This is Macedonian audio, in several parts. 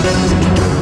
Thank you.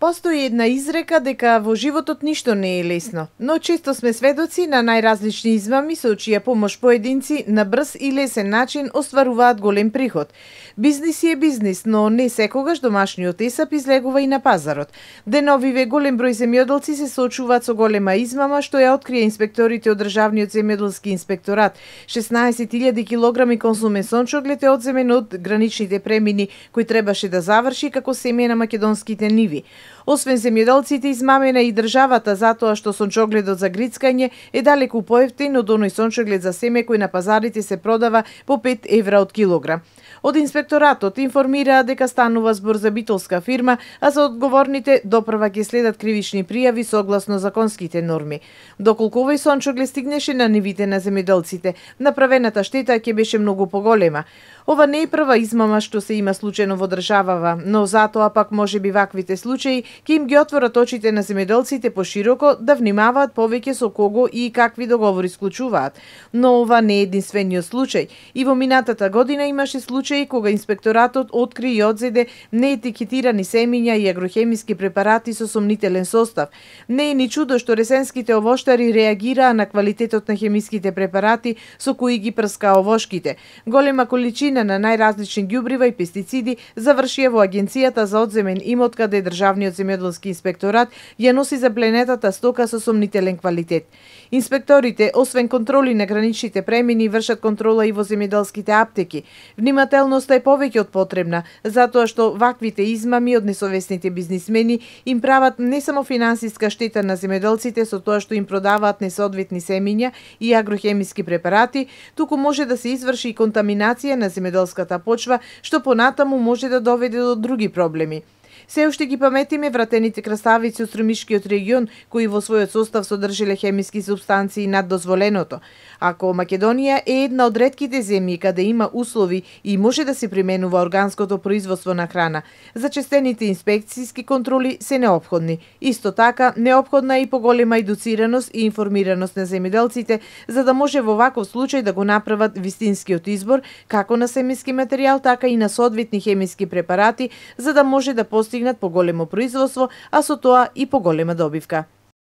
Постои една изрека дека во животот ништо не е лесно, но често сме сведоци на најразлични измами со чија помош поединци на брз и лесен начин остваруваат голем приход. Бизнис е бизнис, но не секогаш домашниот есап излегува и на пазарот. Деновиве голем број земјоделци се соочуваат со голема измама што ја открија инспекторите од Државниот земјоделски инспекторат. 16.000 килограми консумен сончоглед е одземен од граничните премини кои требаше да заврши како семе на македонските ниви. Освен земјоделците, измамена и државата затоа што сончогледот за грицкање е далеку поевтин од оној сончоглед за семе кој на пазарите се продава по 5 евра од килограм. Од инспекторатот информираа дека станува збор за битолска фирма, а за одговорните доправа ќе следат кривични пријави согласно законските норми. Доколку овој сончоглед стигнеше на нивите на земјоделците, направената штета ќе беше многу поголема. Ова не е прва измама што се има случајно во државава, но затоа пак може би ваквите случаи ќе им ги отворат очите на земјоделците пошироко да внимаваат повеќе со кого и какви договори склучуваат. Но ова не е единствениот случај. И во минатата година имаше случаи кога инспекторатот откри и одзеде неетикетирани семиња и агрохемиски препарати со сомнителен состав. Не е ни чудо што ресенските овоштари реагираа на квалитетот на хемиските препарати со кои ги прска овошките. Голема количина на најразлични ѓубрива и пестициди завршија во агенцијата за одземен имот каде државниот Државниот земјоделски инспекторат ја носи за пленетата стока со сомнителен квалитет. Инспекторите, освен контроли на граничните премини, вршат контрола и во земјоделските аптеки. Внимателноста е повеќе од потребна, затоа што ваквите измами од несовесните бизнисмени им прават не само финансиска штета на земјоделците со тоа што им продаваат несоодветни семиња и агрохемиски препарати, туку може да се изврши и контаминација на земјоделската почва, што понатаму може да доведе до други проблеми. Се уште ги паметиме вратените краставици од Струмишкиот регион, кои во својот состав содржеле хемиски субстанции над дозволеното. Ако Македонија е една од редките земји каде има услови и може да се применува органското производство на храна, зачестените инспекцијски контроли се необходни. Исто така, необходна е и поголема едуцираност и информираност на земјоделците, за да може во ваков случај да го направат вистинскиот избор, како на семиски материјал, така и на соодветни хемиски препарати, за да може да постигне постигнат поголемо производство, а со тоа и поголема добивка.